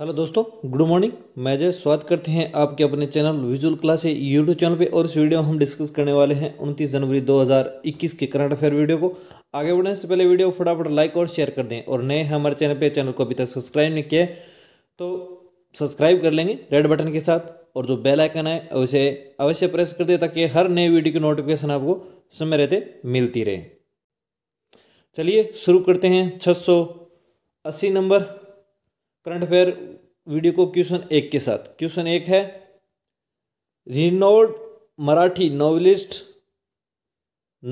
hello दोस्तों good morning मैं जय स्वागत करते हैं आपके अपने channel visual class YouTube channel पे और इस वीडियो में हम डिस्कस करने वाले हैं उनतीस जनवरी 2021 के करंट अफेयर वीडियो को आगे बढ़ने से पहले वीडियो फटाफट लाइक और शेयर कर दें और नए हमारे चैनल पे चैनल को अभी तक सब्सक्राइब नहीं किया तो सब्सक्राइब कर लेंगे रेड बटन के साथ और जो बेल आइकन है उसे अवश्य प्रेस कर दें ताकि हर नए वीडियो की नोटिफिकेशन आपको समय रहते मिलती रहे चलिए शुरू करते हैं छः नंबर करंट अफेयर वीडियो को क्वेश्चन एक के साथ क्वेश्चन एक है renowned Marathi novelist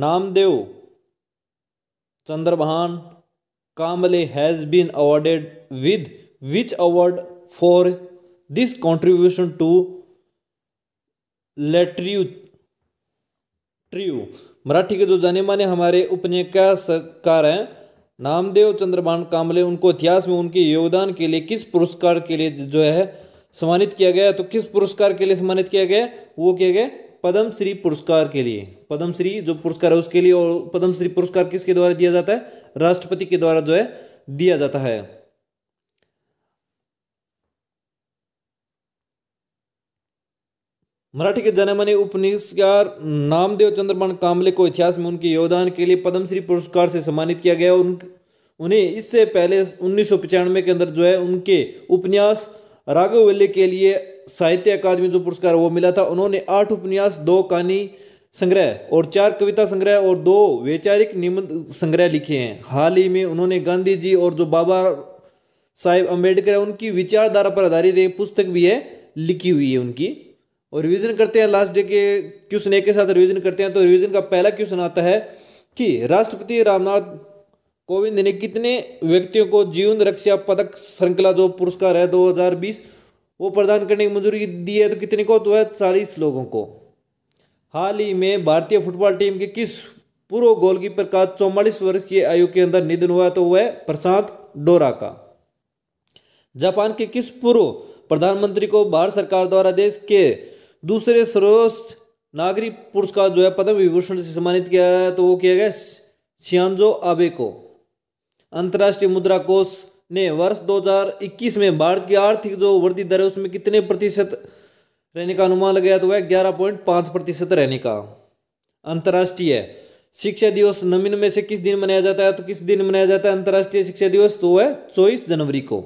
Namdev Chandrabhan Kamble has been awarded with which award for this contribution to literature Marathi के जो जाने माने हमारे उपन्यासकार हैं नामदेव चंद्रभान कामले उनको इतिहास में उनके योगदान के लिए किस पुरस्कार के लिए जो है सम्मानित किया गया तो किस पुरस्कार के लिए सम्मानित किया गया वो किया गया पद्मश्री पुरस्कार के लिए पद्मश्री जो पुरस्कार है उसके लिए और पद्मश्री पुरस्कार किसके द्वारा दिया जाता है राष्ट्रपति के द्वारा जो है दिया जाता है मराठी के जनमने उपन्यासकार नामदेव चंद्रमण कामले को इतिहास में उनके योगदान के लिए पद्मश्री पुरस्कार से सम्मानित किया गया उन उन्हें इससे पहले उन्नीस के अंदर जो है उनके उपन्यास राघवल्ले के लिए साहित्य अकादमी जो पुरस्कार वो मिला था उन्होंने आठ उपन्यास दो कहानी संग्रह और चार कविता संग्रह और दो वैचारिक निबंध संग्रह लिखे हैं हाल ही में उन्होंने गांधी जी और जो बाबा साहेब अम्बेडकर है उनकी विचारधारा पर आधारित एक पुस्तक भी है लिखी हुई है उनकी और रिवीजन करते हैं लास्ट डे के क्वेश्चन एक के साथ रिवीजन करते हैं तो रिवीजन का पहला क्वेश्चन आता है कि राष्ट्रपति रामनाथ कोविंद ने कितने व्यक्तियों को जीवन रक्षा पदक श्रृंखला जो पुरस्कार है 2020 वो प्रदान करने की मंजूरी दी है तो कितने को तो है चालीस लोगों को हाल ही में भारतीय फुटबॉल टीम के किस पूर्व गोलकीपर का चौवालीस वर्ष की आयु के अंदर निधन हुआ तो वह प्रशांत डोरा का जापान के किस पूर्व प्रधानमंत्री को भारत सरकार द्वारा देश के दूसरे सर्वोच्च नागरिक पुरस्कार जो है पद्म विभूषण से सम्मानित किया है तो वो किया गया सियांजो आबे को अंतर्राष्ट्रीय मुद्रा कोष ने वर्ष 2021 में भारत की आर्थिक जो वृद्धि दर है उसमें कितने प्रतिशत रहने का अनुमान लगाया तो वह ग्यारह पॉइंट पाँच प्रतिशत रहने का अंतर्राष्ट्रीय शिक्षा दिवस नमीन में से किस दिन मनाया जाता है तो किस दिन मनाया जाता है अंतर्राष्ट्रीय शिक्षा दिवस तो वह चौबीस जनवरी को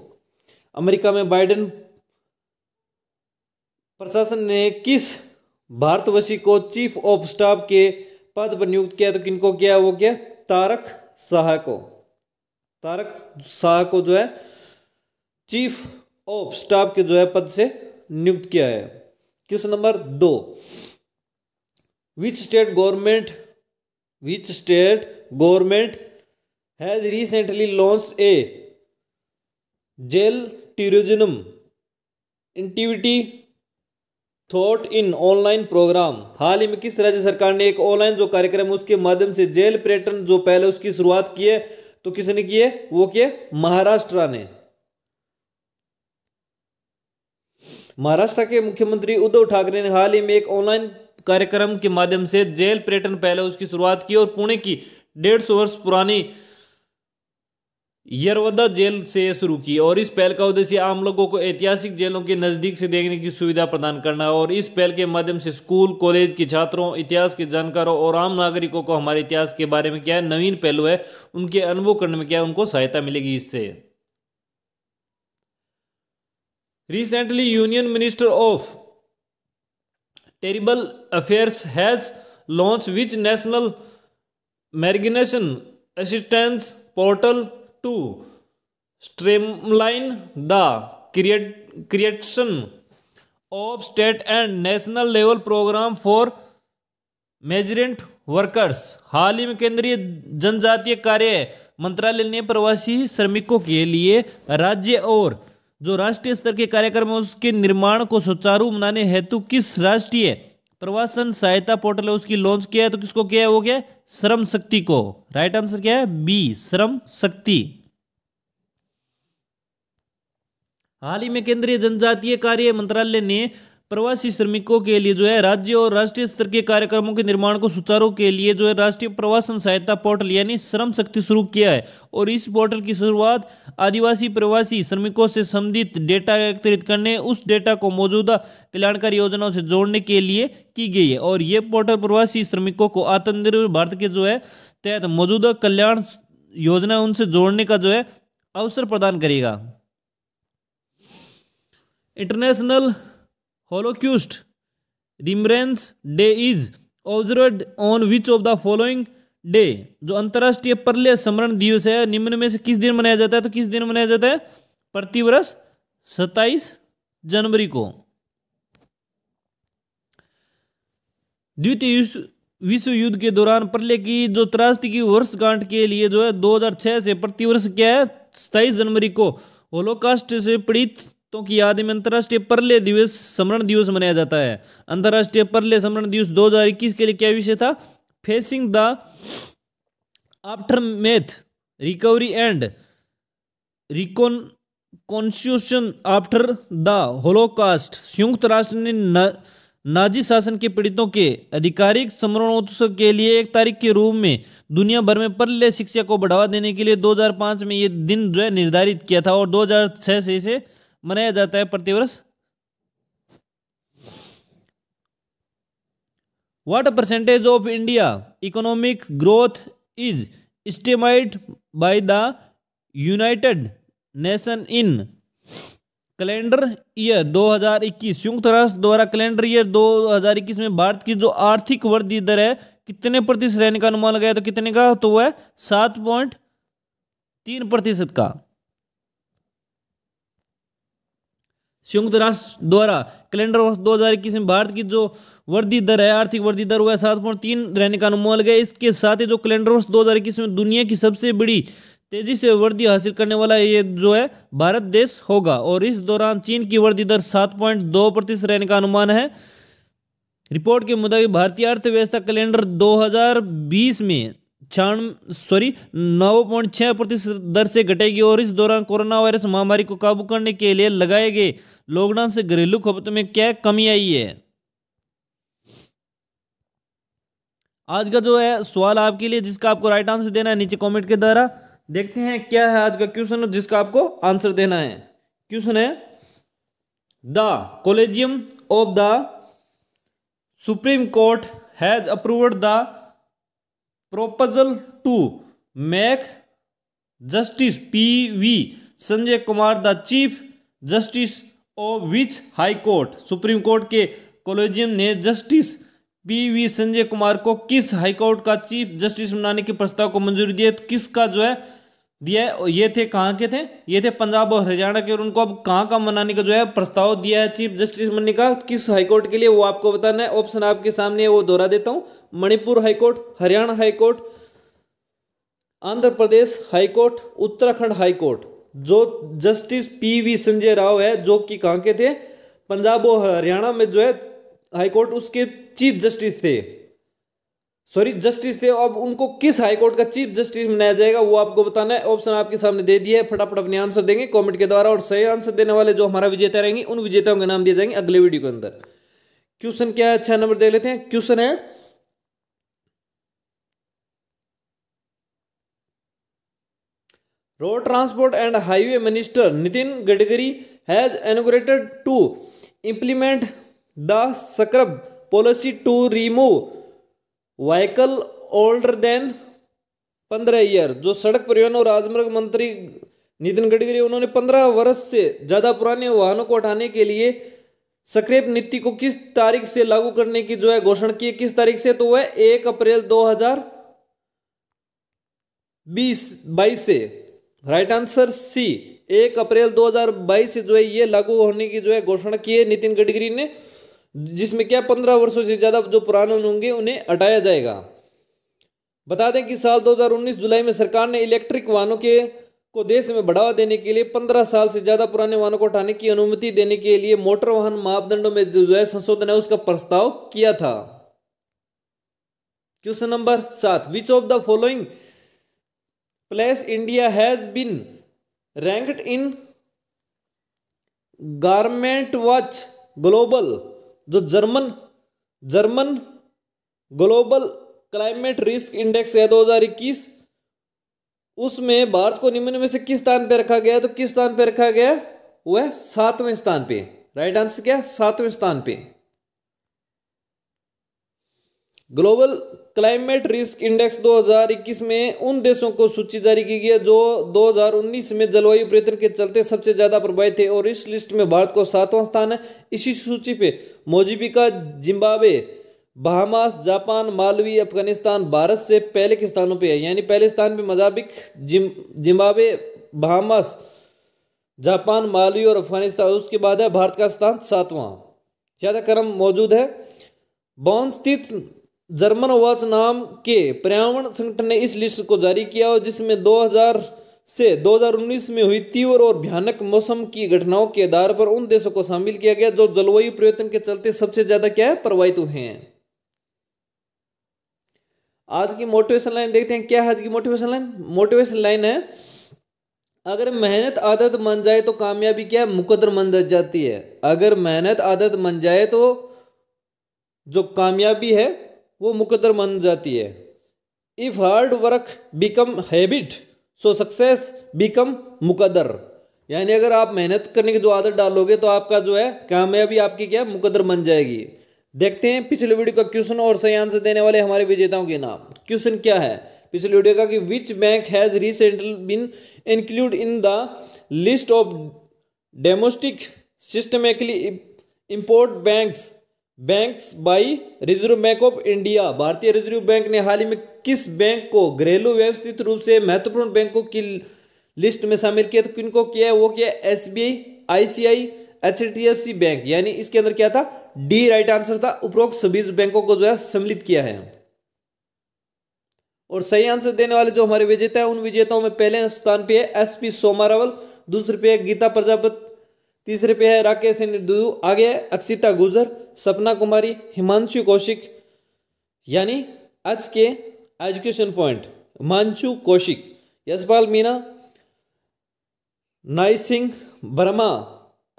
अमेरिका में बाइडेन प्रशासन ने किस भारतवशी को चीफ ऑफ स्टाफ के पद पर नियुक्त किया तो किनको किया वो क्या तारक शाह को तारक शाह को जो है चीफ ऑफ स्टाफ के जो है पद से नियुक्त किया है क्वेश्चन नंबर दो which state government which state government has recently launch a jail tourism activity thought in online program हाल ही में किस राज्य सरकार ने एक ऑनलाइन जो कार्यक्रम है उसके माध्यम से जेल पर्यटन जो पहले उसकी शुरुआत की है तो किसने की है वो किए महाराष्ट्र ने महाराष्ट्र के मुख्यमंत्री उद्धव ठाकरे ने हाल ही में एक ऑनलाइन कार्यक्रम के माध्यम से जेल पर्यटन पहले उसकी शुरुआत की और पुणे की डेढ़ सौ वर्ष पुरानी यरवदा जेल से शुरू की और इस पहल का उद्देश्य आम लोगों को ऐतिहासिक जेलों के नज़दीक से देखने की सुविधा प्रदान करना और इस पहल के माध्यम से स्कूल कॉलेज के छात्रों इतिहास के जानकारों और आम नागरिकों को हमारे इतिहास के बारे में क्या है नवीन पहलू है उनके अनुभव करने में क्या है उनको सहायता मिलेगी इससे recently union minister of tribal affairs has launch which national migration assistance portal to streamline the creation of state and national level program for migrant workers हाल ही में केंद्रीय जनजातीय कार्य मंत्रालय ने प्रवासी श्रमिकों के लिए राज्य और जो राष्ट्रीय स्तर के कार्यक्रम है उसके निर्माण को सुचारू बनाने हेतु किस राष्ट्रीय प्रवासन सहायता पोर्टल है उसकी लॉन्च किया है तो किसको किया है वो क्या श्रम शक्ति को राइट आंसर क्या है बी श्रम शक्ति हाल ही में केंद्रीय जनजातीय कार्य मंत्रालय ने प्रवासी श्रमिकों के लिए जो है राज्य और राष्ट्रीय स्तर के कार्यक्रमों के निर्माण को सुचारू के लिए जो है राष्ट्रीय प्रवासन सहायता पोर्टल यानी श्रम शक्ति शुरू किया है और इस पोर्टल की शुरुआत आदिवासी प्रवासी श्रमिकों से संबंधित डेटा एकत्रित करने उस डेटा को मौजूदा कल्याणकारी योजनाओं से जोड़ने के लिए की गई है और ये पोर्टल प्रवासी श्रमिकों को आत्मनिर्भर भारत के जो है तहत मौजूदा कल्याण योजना उनसे जोड़ने का जो है अवसर प्रदान करेगा international holocaust remembrance day is observe on which of the following day जो अंतर्राष्ट्रीय पर्ल स्मरण दिवस है निम्न में से किस दिन मनाया जाता है तो किस दिन मनाया जाता है प्रतिवर्ष सत्ताईस जनवरी को द्वितीय विश्व युद्ध के दौरान पर्ल की जो त्रास्ती की वर्षगांठ के लिए जो है 2006 से प्रतिवर्ष क्या है सताईस जनवरी को होलोकास्ट से पीड़ित दोस्तों की याद में अंतर्राष्ट्रीय परले दिवस स्मरण दिवस मनाया जाता है अंतर्राष्ट्रीय परले स्मरण दिवस 2021 के लिए क्या विषय था facing the aftermath recovery and reconstitution after the holocaust संयुक्त राष्ट्र ने नाजी शासन के पीड़ितों के आधिकारिक स्मरणोत्सव के लिए एक तारीख के रूप में दुनिया भर में परले शिक्षा को बढ़ावा देने के लिए 2005 में ये दिन जो है निर्धारित किया था और 2006 से इसे मनाया जाता है प्रतिवर्ष what percentage of India economic growth is estimate by the United Nation in calendar year 2021 संयुक्त राष्ट्र द्वारा कैलेंडर ईयर 2021 में भारत की जो आर्थिक वृद्धि दर है कितने प्रतिशत रहने का अनुमान लगाया तो कितने का तो वह सात पॉइंट तीन प्रतिशत का संयुक्त राष्ट्र द्वारा कैलेंडर वर्ष इक्कीस में भारत की जो वृद्धि दर है आर्थिक वृद्धि दर हुआ सात पॉइंट तीन रहने का अनुमान लगा इसके साथ ही जो कैलेंडर वर्ष इक्कीस में दुनिया की सबसे बड़ी तेजी से वृद्धि हासिल करने वाला ये जो है भारत देश होगा और इस दौरान चीन की वृद्धि दर सात पॉइंट दो प्रतिशत रहने का अनुमान है रिपोर्ट के मुताबिक भारतीय अर्थव्यवस्था कैलेंडर 2020 में छान सॉरी नौ पॉइंट छः प्रतिशत दर से घटेगी और इस दौरान कोरोना वायरस महामारी को काबू करने के लिए लगाए गए लॉकडाउन से घरेलू खपत में क्या कमी आई है आज का जो है सवाल आपके लिए जिसका आपको राइट आंसर देना है नीचे कमेंट के द्वारा देखते हैं क्या है आज का क्वेश्चन जिसका आपको आंसर देना है क्वेश्चन है the collegium of the supreme court has approved the proposal to make justice P V Sanjay Kumar the chief justice of which high court supreme court के कॉलेजियम ने justice P V Sanjay Kumar को किस high court का chief justice बनाने के प्रस्ताव को मंजूरी दी है तो किसका जो है दिया है ये थे कहाँ के थे ये थे पंजाब और हरियाणा के और उनको अब कहाँ का मनाने का जो है प्रस्ताव दिया है चीफ जस्टिस बनने का किस हाईकोर्ट के लिए वो आपको बताना है ऑप्शन आपके सामने है वो दोहरा देता हूँ Manipur high court Haryana high court Andhra Pradesh high court Uttarakhand high court जो justice P V Sanjay Rao है जो कि कहाँ के थे पंजाब और हरियाणा में जो है हाईकोर्ट उसके चीफ जस्टिस थे सॉरी जस्टिस थे अब उनको किस हाईकोर्ट का चीफ जस्टिस बनाया जाएगा वो आपको बताना है ऑप्शन आपके सामने दे दिया है फटाफट अपने आंसर देंगे कमेंट के द्वारा और सही आंसर देने वाले जो हमारा विजेता रहेंगे उन विजेताओं के नाम दिए जाएंगे अगले वीडियो के अंदर क्वेश्चन क्या है अच्छा नंबर देख लेते हैं क्वेश्चन है road transport and highway minister Nitin Gadkari has inaugurated to implement the scrap policy to remove vehicle older than पंद्रह ईयर जो सड़क परिवहन और राजमार्ग मंत्री नितिन गडकरी उन्होंने पंद्रह वर्ष से ज़्यादा पुराने वाहनों को हटाने के लिए सक्रिय नीति को किस तारीख से लागू करने की जो है घोषणा की है किस तारीख से तो वह एक अप्रैल दो हजार बीस बाईस से राइट आंसर सी एक अप्रैल दो हजार बाईस से जो है ये लागू होने की जो है घोषणा की है नितिन गडकरी ने जिसमें क्या पंद्रह वर्षों से ज़्यादा जो पुराने होंगे उन्हें हटाया जाएगा बता दें कि साल 2019 जुलाई में सरकार ने इलेक्ट्रिक वाहनों के को देश में बढ़ावा देने के लिए पंद्रह साल से ज़्यादा पुराने वाहनों को हटाने की अनुमति देने के लिए मोटर वाहन मापदंडों में जो है संशोधन है उसका प्रस्ताव किया था क्वेश्चन नंबर सात which of the following place India has been ranked in German watch global जो German German global climate risk index है 2021 उसमें भारत को निम्न में से किस स्थान पर रखा गया तो किस स्थान पर रखा गया वह सातवें स्थान पे राइट आंसर क्या सातवें स्थान पे ग्लोबल क्लाइमेट रिस्क इंडेक्स 2021 में उन देशों को सूची जारी की गई है जो 2019 में जलवायु परिवर्तन के चलते सबसे ज़्यादा प्रभावित थे और इस लिस्ट में भारत को सातवां स्थान है इसी सूची पे Mozambique Zimbabwe Bahamas Japan Malawi Afghanistan Bharat से पहले के स्थानों पे है यानी पहले स्थान पे Mozambique Zim Zimbabwe Bahamas Japan Malawi और अफगानिस्तान उसके बाद है भारत का स्थान सातवां ज़्यादा क्रम मौजूद है बॉन स्थित जर्मन वॉच नाम के पर्यावरण संगठन ने इस लिस्ट को जारी किया और जिसमें 2000 से 2019 में हुई तीव्र और भयानक मौसम की घटनाओं के आधार पर उन देशों को शामिल किया गया जो जलवायु परिवर्तन के चलते सबसे ज्यादा क्या है प्रभावित हुए हैं आज की मोटिवेशन लाइन देखते हैं क्या है आज की मोटिवेशन लाइन मोटिवेशन लाइन है अगर मेहनत आदत मन जाए तो कामयाबी क्या मुकदर मन जाती है अगर मेहनत आदत मन जाए तो जो कामयाबी है वो मुकदर मन जाती है if hard work become habit so success become मुकदर यानी अगर आप मेहनत करने की जो आदत डालोगे तो आपका जो है कामयाबी आपकी क्या मुकदर बन जाएगी देखते हैं पिछले वीडियो का क्वेश्चन और सही आंसर देने वाले हमारे विजेताओं के नाम क्वेश्चन क्या है पिछले वीडियो का कि which bank has recently been include in the list of domestic systematically import banks banks by reserve bank of India भारतीय रिजर्व बैंक ने हाल ही में किस बैंक को घरेलू व्यवस्थित रूप से महत्वपूर्ण बैंकों की लिस्ट में शामिल किया तो किनको किया है वो किया एस बी आई बैंक यानी इसके अंदर क्या था डी राइट आंसर था उपरोक्त सभी बैंकों को जो है सम्मिलित किया है और सही आंसर देने वाले जो हमारे विजेता है उन विजेताओं में पहले स्थान पे है एस पी सोमारावल दूसरे पे है गीता प्रजापत तीसरे पे है राकेश निर्दू आगे अक्षिता गुजर सपना कुमारी हिमांशु कौशिक यानी आज के एजुकेशन पॉइंट हिमांशु कौशिक यशपाल मीना नाई सिंह वर्मा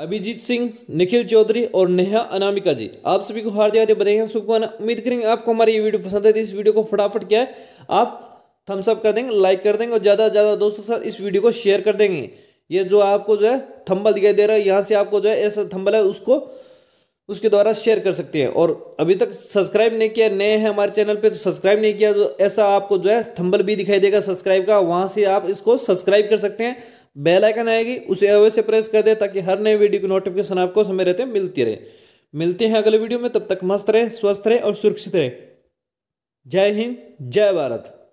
अभिजीत सिंह निखिल चौधरी और नेहा अनामिका जी आप सभी को हार्दिक हार्दिक बधाई शुभकामना उम्मीद करेंगे आपको हमारी ये वीडियो पसंद है इस वीडियो को फटाफट क्या है आप थम्सअप कर देंगे लाइक कर देंगे और ज़्यादा से ज़्यादा दोस्तों के साथ इस वीडियो को शेयर कर देंगे ये जो आपको जो है थंबल दिखाई दे रहा है यहाँ से आपको जो है ऐसा थंबल है उसको उसके द्वारा शेयर कर सकते हैं और अभी तक सब्सक्राइब नहीं किया नए हैं हमारे चैनल पे तो सब्सक्राइब नहीं किया तो ऐसा आपको जो है थंबल भी दिखाई देगा सब्सक्राइब का वहाँ से आप इसको सब्सक्राइब कर सकते हैं बेल आइकन आएगी उसे अवश्य प्रेस कर दे ताकि हर नए वीडियो की नोटिफिकेशन आपको समय रहते मिलती रहे मिलते हैं अगले वीडियो में तब तक मस्त रहें स्वस्थ रहें और सुरक्षित रहें जय हिंद जय भारत